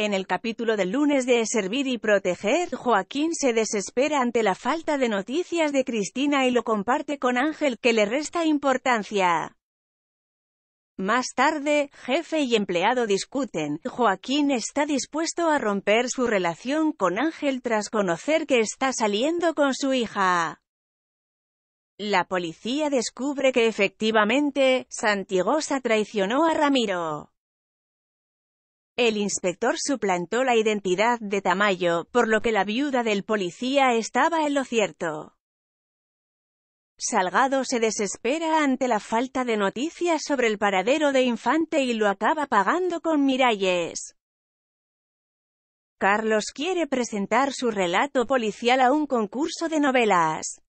En el capítulo del lunes de Servir y Proteger, Joaquín se desespera ante la falta de noticias de Cristina y lo comparte con Ángel, que le resta importancia. Más tarde, jefe y empleado discuten. Joaquín está dispuesto a romper su relación con Ángel tras conocer que está saliendo con su hija. La policía descubre que efectivamente, Santigosa traicionó a Ramiro. El inspector suplantó la identidad de Tamayo, por lo que la viuda del policía estaba en lo cierto. Salgado se desespera ante la falta de noticias sobre el paradero de Infante y lo acaba pagando con Miralles. Carlos quiere presentar su relato policial a un concurso de novelas.